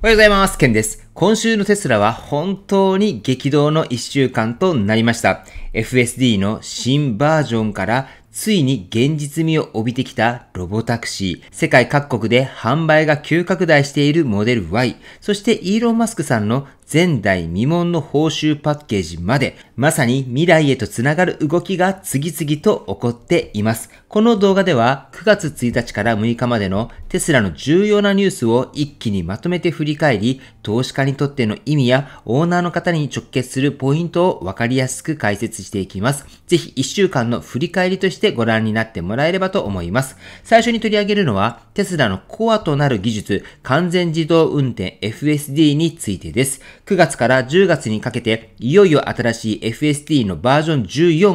おはようございます。ケンです。今週のテスラは本当に激動の1週間となりました。FSD の新バージョンからついに現実味を帯びてきたロボタクシー、世界各国で販売が急拡大しているモデル Y、そしてイーロン・マスクさんの前代未聞の報酬パッケージまで、まさに未来へとつながる動きが次々と起こっています。この動画では9月1日から6日までのテスラの重要なニュースを一気にまとめて振り返り、投資家にとっての意味やオーナーの方に直結するポイントをわかりやすく解説していきます。ぜひ1週間の振り返りとしてご覧になってもらえればと思います。最初に取り上げるのは、テスラのコアとなる技術、完全自動運転 FSD についてです。9月から10月にかけて、いよいよ新しい FSD のバージョ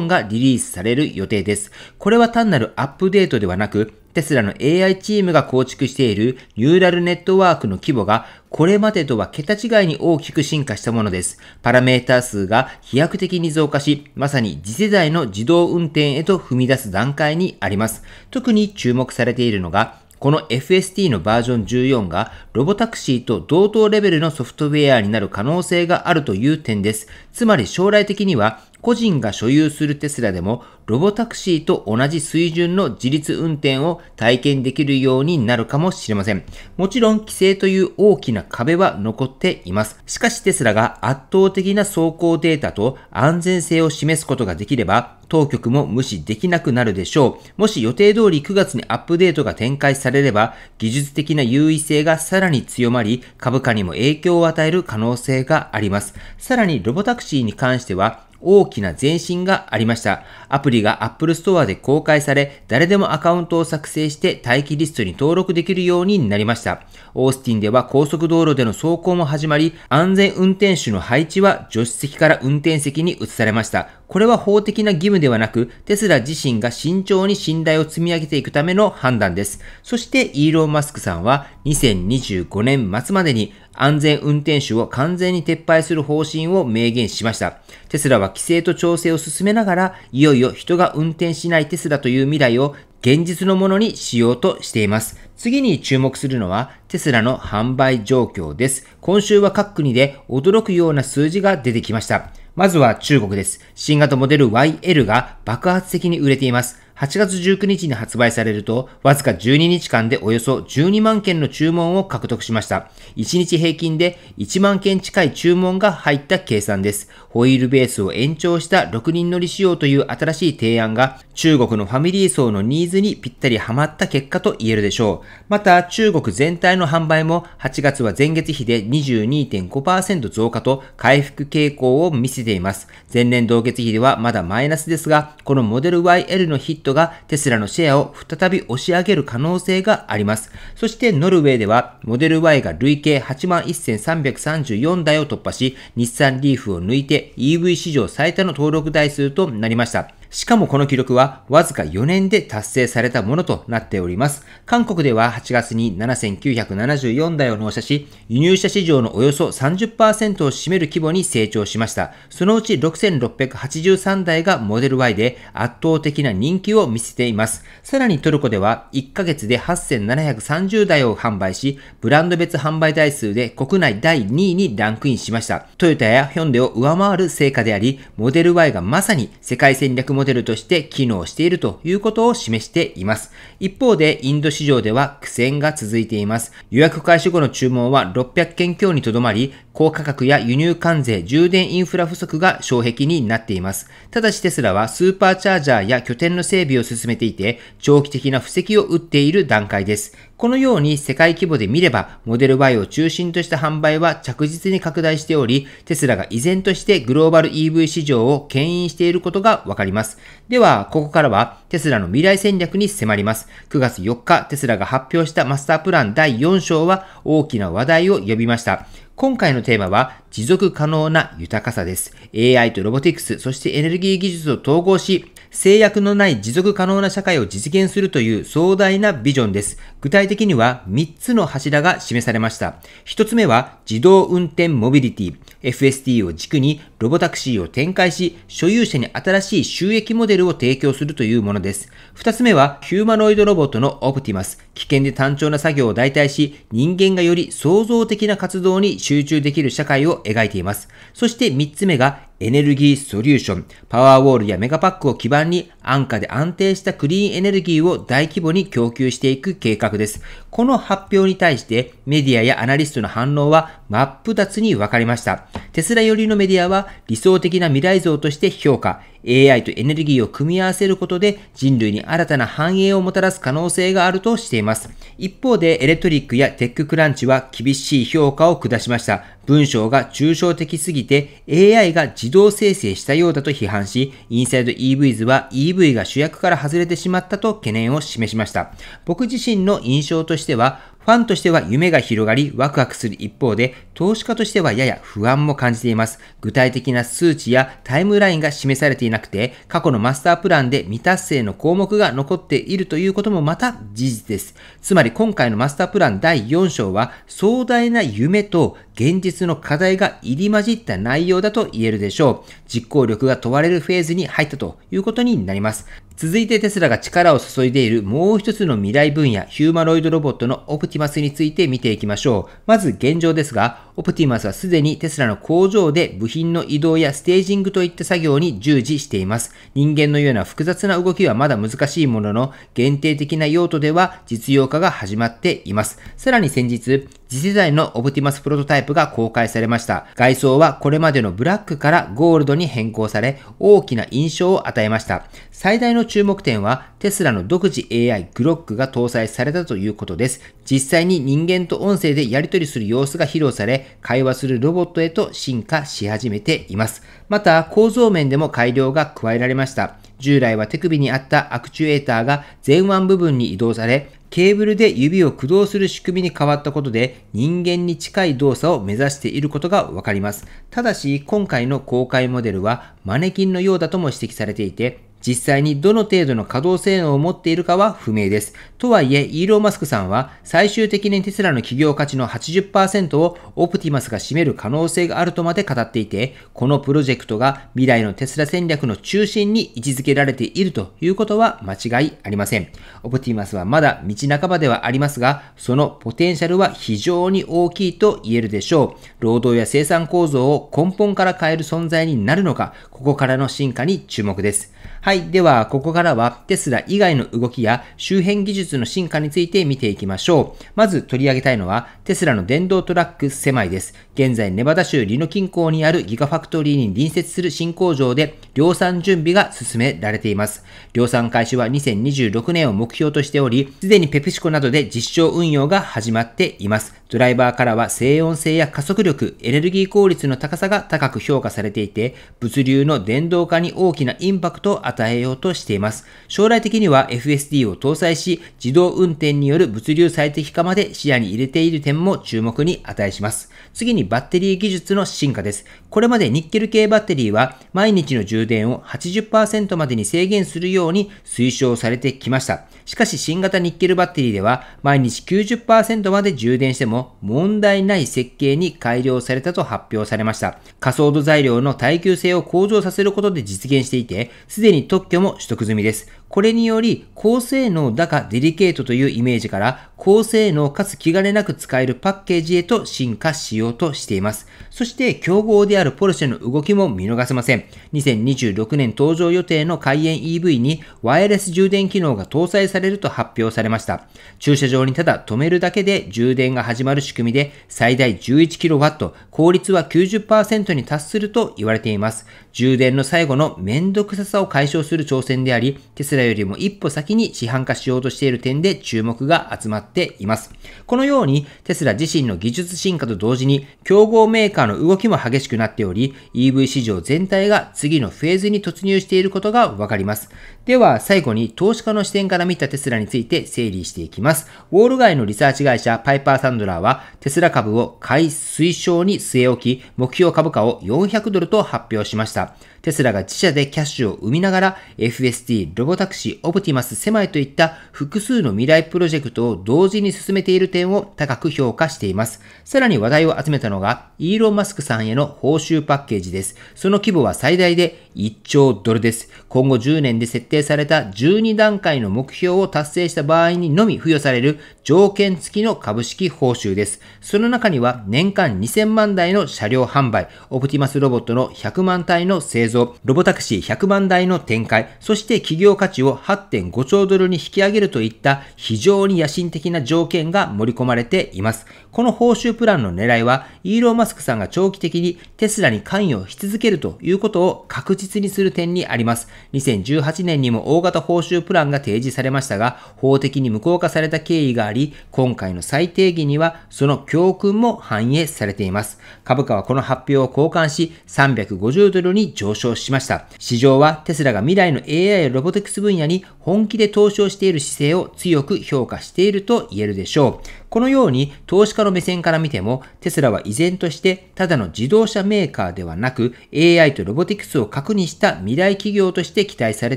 ン14がリリースされる予定です。これは単なるアップデートではなく、テスラの AI チームが構築しているニューラルネットワークの規模がこれまでとは桁違いに大きく進化したものです。パラメータ数が飛躍的に増加し、まさに次世代の自動運転へと踏み出す段階にあります。特に注目されているのがこの FST のバージョン14がロボタクシーと同等レベルのソフトウェアになる可能性があるという点です。つまり将来的には個人が所有するテスラでもロボタクシーと同じ水準の自立運転を体験できるようになるかもしれません。もちろん規制という大きな壁は残っています。しかしテスラが圧倒的な走行データと安全性を示すことができれば、当局も無視できなくなるでしょう。もし予定通り9月にアップデートが展開されれば、技術的な優位性がさらに強まり、株価にも影響を与える可能性があります。さらにロボタクシーに関しては、大きな前進がありました。アプリが Apple Store で公開され、誰でもアカウントを作成して待機リストに登録できるようになりました。オースティンでは高速道路での走行も始まり、安全運転手の配置は助手席から運転席に移されました。これは法的な義務ではなく、テスラ自身が慎重に信頼を積み上げていくための判断です。そして、イーロン・マスクさんは2025年末までに安全運転手を完全に撤廃する方針を明言しました。テスラは規制と調整を進めながら、いよいよ人が運転しないテスラという未来を現実のものにしようとしています。次に注目するのはテスラの販売状況です。今週は各国で驚くような数字が出てきました。まずは中国です。新型モデル YL が爆発的に売れています。8月19日に発売されると、わずか12日間でおよそ12万件の注文を獲得しました。1日平均で1万件近い注文が入った計算です。ホイールベースを延長した6人乗り仕様という新しい提案が、中国のファミリー層のニーズにぴったりハマった結果と言えるでしょう。また、中国全体の販売も8月は前月比で22.5%増加と回復傾向を見せています。前年同月比ではまだマイナスですが、このモデル YL のヒットトがテスラのシェアを再び押し上げる可能性があります。そしてノルウェーではモデル Y が累計81,334台を突破し、日産リーフを抜いて EV 史上最多の登録台数となりました。しかもこの記録はわずか4年で達成されたものとなっております。韓国では8月に7974台を納車し、輸入車市場のおよそ30%を占める規模に成長しました。そのうち6683台がモデル Y で圧倒的な人気を見せています。さらにトルコでは1ヶ月で8730台を販売し、ブランド別販売台数で国内第2位にランクインしました。トヨタやヒョンデを上回る成果であり、モデル Y がまさに世界戦略モモデルとして機能しているということを示しています。一方で、インド市場では苦戦が続いています。予約開始後の注文は600件強にとどまり、高価格や輸入関税、充電インフラ不足が障壁になっています。ただしテスラはスーパーチャージャーや拠点の整備を進めていて、長期的な布石を打っている段階です。このように世界規模で見れば、モデル Y を中心とした販売は着実に拡大しており、テスラが依然としてグローバル EV 市場を牽引していることがわかります。では、ここからはテスラの未来戦略に迫ります。9月4日、テスラが発表したマスタープラン第4章は大きな話題を呼びました。今回のテーマは持続可能な豊かさです。AI とロボティクス、そしてエネルギー技術を統合し、制約のない持続可能な社会を実現するという壮大なビジョンです。具体的には3つの柱が示されました。1つ目は自動運転モビリティ。FST を軸にロボタクシーを展開し、所有者に新しい収益モデルを提供するというものです。2つ目はヒューマノイドロボットのオプティマス。危険で単調な作業を代替し、人間がより創造的な活動に集中できる社会を描いています。そして3つ目がエネルギーソリューション、パワーウォールやメガパックを基盤に安価で安定したクリーンエネルギーを大規模に供給していく計画です。この発表に対してメディアやアナリストの反応は真っ二つに分かれました。テスラ寄りのメディアは理想的な未来像として評価、AI とエネルギーを組み合わせることで人類に新たな繁栄をもたらす可能性があるとしています。一方で、エレトリックやテッククランチは厳しい評価を下しました。文章が抽象的すぎて AI が自動生成したようだと批判し、インサイド EVs は EV が主役から外れてしまったと懸念を示しました。僕自身の印象としては、ファンとしては夢が広がりワクワクする一方で、投資家としてはやや不安も感じています。具体的な数値やタイムラインが示されていなくて、過去のマスタープランで未達成の項目が残っているということもまた事実です。つまり今回のマスタープラン第4章は、壮大な夢と現実の課題が入り混じった内容だと言えるでしょう。実行力が問われるフェーズに入ったということになります。続いてテスラが力を注いでいるもう一つの未来分野、ヒューマロイドロボットのオプティマスについて見ていきましょう。まず現状ですが、オプティマスはすでにテスラの工場で部品の移動やステージングといった作業に従事しています。人間のような複雑な動きはまだ難しいものの、限定的な用途では実用化が始まっています。さらに先日、次世代のオプティマスプロトタイプが公開されました。外装はこれまでのブラックからゴールドに変更され、大きな印象を与えました。最大の注目点は、テスラの独自 AI グロックが搭載されたということです。実際に人間と音声でやり取りする様子が披露され、会話するロボットへと進化し始めています。また、構造面でも改良が加えられました。従来は手首にあったアクチュエーターが前腕部分に移動され、ケーブルで指を駆動する仕組みに変わったことで人間に近い動作を目指していることがわかります。ただし今回の公開モデルはマネキンのようだとも指摘されていて、実際にどの程度の稼働性能を持っているかは不明です。とはいえ、イーロン・マスクさんは最終的にテスラの企業価値の80%をオプティマスが占める可能性があるとまで語っていて、このプロジェクトが未来のテスラ戦略の中心に位置づけられているということは間違いありません。オプティマスはまだ道半ばではありますが、そのポテンシャルは非常に大きいと言えるでしょう。労働や生産構造を根本から変える存在になるのか、ここからの進化に注目です。はい。では、ここからはテスラ以外の動きや周辺技術の進化について見ていきましょう。まず取り上げたいのは、テスラの電動トラック狭いです。現在、ネバダ州リノ近郊にあるギガファクトリーに隣接する新工場で量産準備が進められています。量産開始は2026年を目標としており、すでにペプシコなどで実証運用が始まっています。ドライバーからは静音性や加速力、エネルギー効率の高さが高く評価されていて、物流の電動化に大きなインパクトを与えようとしています。将来的には FSD を搭載し、自動運転による物流最適化まで視野に入れている点も注目に値します。次にバッテリー技術の進化です。これまでニッケル系バッテリーは毎日の充電を80%までに制限するように推奨されてきました。しかし新型ニッケルバッテリーでは毎日90%まで充電しても問題ない設計に改良されたと発表されました。仮想土材料の耐久性を向上させることで実現していて、すでに特許も取得済みです。これにより、高性能だがデリケートというイメージから、高性能かつ気兼ねなく使えるパッケージへと進化しようとしています。そして、競合であるポルシェの動きも見逃せません。2026年登場予定の開園 EV に、ワイヤレス充電機能が搭載されると発表されました。駐車場にただ止めるだけで充電が始まる仕組みで、最大 11kW、効率は90%に達すると言われています。充電の最後のめんどくささを解消する挑戦であり、テスラよりも一歩先に市販化しようとしている点で注目が集まっています。このようにテスラ自身の技術進化と同時に競合メーカーの動きも激しくなっており、EV 市場全体が次のフェーズに突入していることがわかります。では最後に投資家の視点から見たテスラについて整理していきます。ウォール街のリサーチ会社パイパーサンドラーはテスラ株を買い推奨に据え置き、目標株価を400ドルと発表しました。テスラが自社でキャッシュを生みながら FSD、ロボタクシー、オプティマス、セマイといった複数の未来プロジェクトを同時に進めている点を高く評価しています。さらに話題を集めたのがイーロン・マスクさんへの報酬パッケージです。その規模は最大で1兆ドルです。今後10年で設定された12段階の目標を達成した場合にのみ付与される条件付きの株式報酬です。その中には年間2000万台の車両販売、オプティマスロボットの100万台の製造、ロボタクシー100万台の展開、そして企業価値を8.5兆ドルに引き上げるといった非常に野心的な条件が盛り込まれています。この報酬プランの狙いは、イーロン・マスクさんが長期的にテスラに関与し続けるということを確実実にする点にあります。2018年にも大型報酬プランが提示されましたが、法的に無効化された経緯があり、今回の再定義にはその教訓も反映されています。株価はこの発表を交換し、350ドルに上昇しました。市場はテスラが未来の AI やロボティクス分野に本気で投資をしている姿勢を強く評価していると言えるでしょう。このように投資家の目線から見ても、テスラは依然としてただの自動車メーカーではなく AI とロボティクスを確認した未来企業として期待され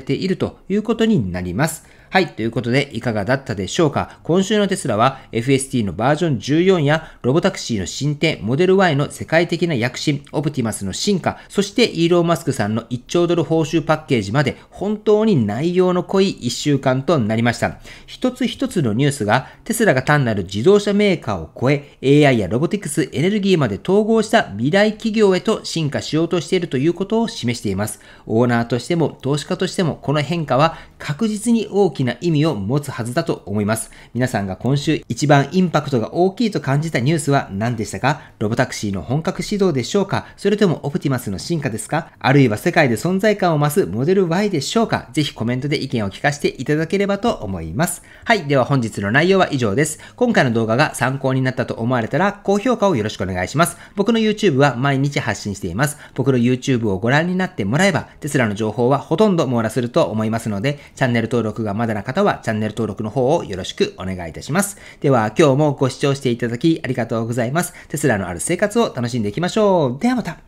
ているということになります。はい、ということでいかがだったでしょうか今週のテスラは FST のバージョン14やロボタクシーの進展、モデル Y の世界的な躍進、オプティマスの進化、そしてイーロン・マスクさんの1兆ドル報酬パッケージまで本当に内容の濃い1週間となりました。一つ一つのニュースがテスラが単なる自動車メーカーを超え AI やロボティクス、エネルギーまで統合した未来企業へと進化しようとしているということを示しています。オーナーとしても投資家としてもこの変化は確実に大ききな意味を持つはずだと思います。皆さんが今週一番インパクトが大きいと感じたニュースは何でしたかロボタクシーの本格始動でしょうかそれともオプティマスの進化ですかあるいは世界で存在感を増すモデル Y でしょうかぜひコメントで意見を聞かせていただければと思います。はい。では本日の内容は以上です。今回の動画が参考になったと思われたら高評価をよろしくお願いします。僕の YouTube は毎日発信しています。僕の YouTube をご覧になってもらえば、テスラの情報はほとんど網羅すると思いますので、チャンネル登録がまだだな方はチャンネル登録の方をよろしくお願いいたします。では今日もご視聴していただきありがとうございます。テスラのある生活を楽しんでいきましょう。ではまた。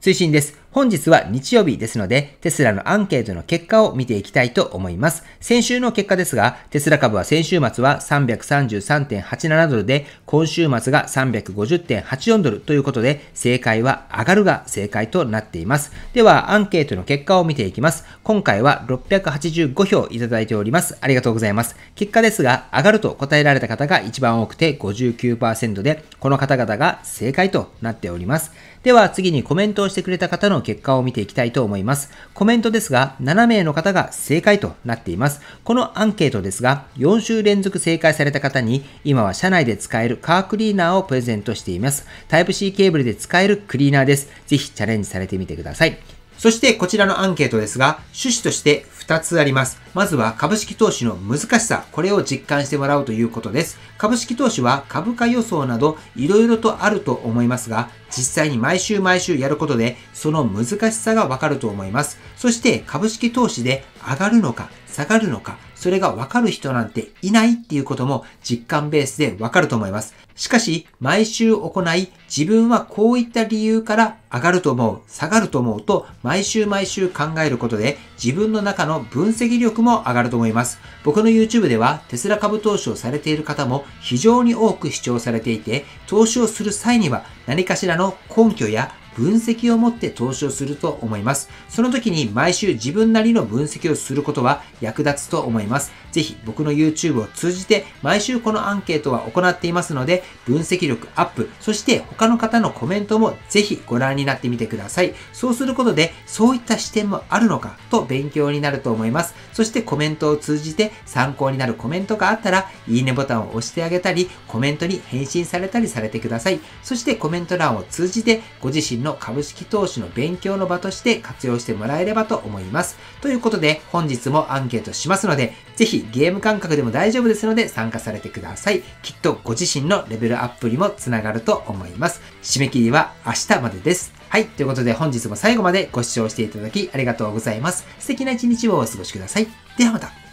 追伸です。本日は日曜日ですので、テスラのアンケートの結果を見ていきたいと思います。先週の結果ですが、テスラ株は先週末は333.87ドルで、今週末が350.84ドルということで、正解は上がるが正解となっています。では、アンケートの結果を見ていきます。今回は685票いただいております。ありがとうございます。結果ですが、上がると答えられた方が一番多くて59%で、この方々が正解となっております。では、次にコメントをしてくれた方の結果を見ていきたいと思います。コメントですが、7名の方が正解となっています。このアンケートですが、4週連続正解された方に、今は社内で使えるカークリーナーをプレゼントしています。タイプ C ケーブルで使えるクリーナーです。ぜひチャレンジされてみてください。そしてこちらのアンケートですが、趣旨として2つあります。まずは株式投資の難しさ、これを実感してもらうということです。株式投資は株価予想など色々とあると思いますが、実際に毎週毎週やることで、その難しさがわかると思います。そして株式投資で上がるのか下がるのか、それがわかる人なんていないっていうことも実感ベースでわかると思います。しかし、毎週行い、自分はこういった理由から上がると思う、下がると思うと、毎週毎週考えることで、自分の中の分析力も上がると思います。僕の YouTube では、テスラ株投資をされている方も非常に多く視聴されていて、投資をする際には、何かしらの根拠や分析を持って投資をすると思います。その時に毎週自分なりの分析をすることは役立つと思います。ぜひ僕の YouTube を通じて毎週このアンケートは行っていますので、分析力アップ、そして他の方のコメントもぜひご覧になってみてください。そうすることで、そういった視点もあるのかと勉強になると思います。そしてコメントを通じて参考になるコメントがあったら、いいねボタンを押してあげたり、コメントに返信されたりされてください。そしてコメント欄を通じてご自身の株式投資の勉強の場として活用してもらえればと思います。ということで、本日もアンケートしますので、ぜひゲーム感覚でも大丈夫ですので参加されてください。きっとご自身のレベルアップにもつながると思います。締め切りは明日までです。はい。ということで本日も最後までご視聴していただきありがとうございます。素敵な一日をお過ごしください。ではまた。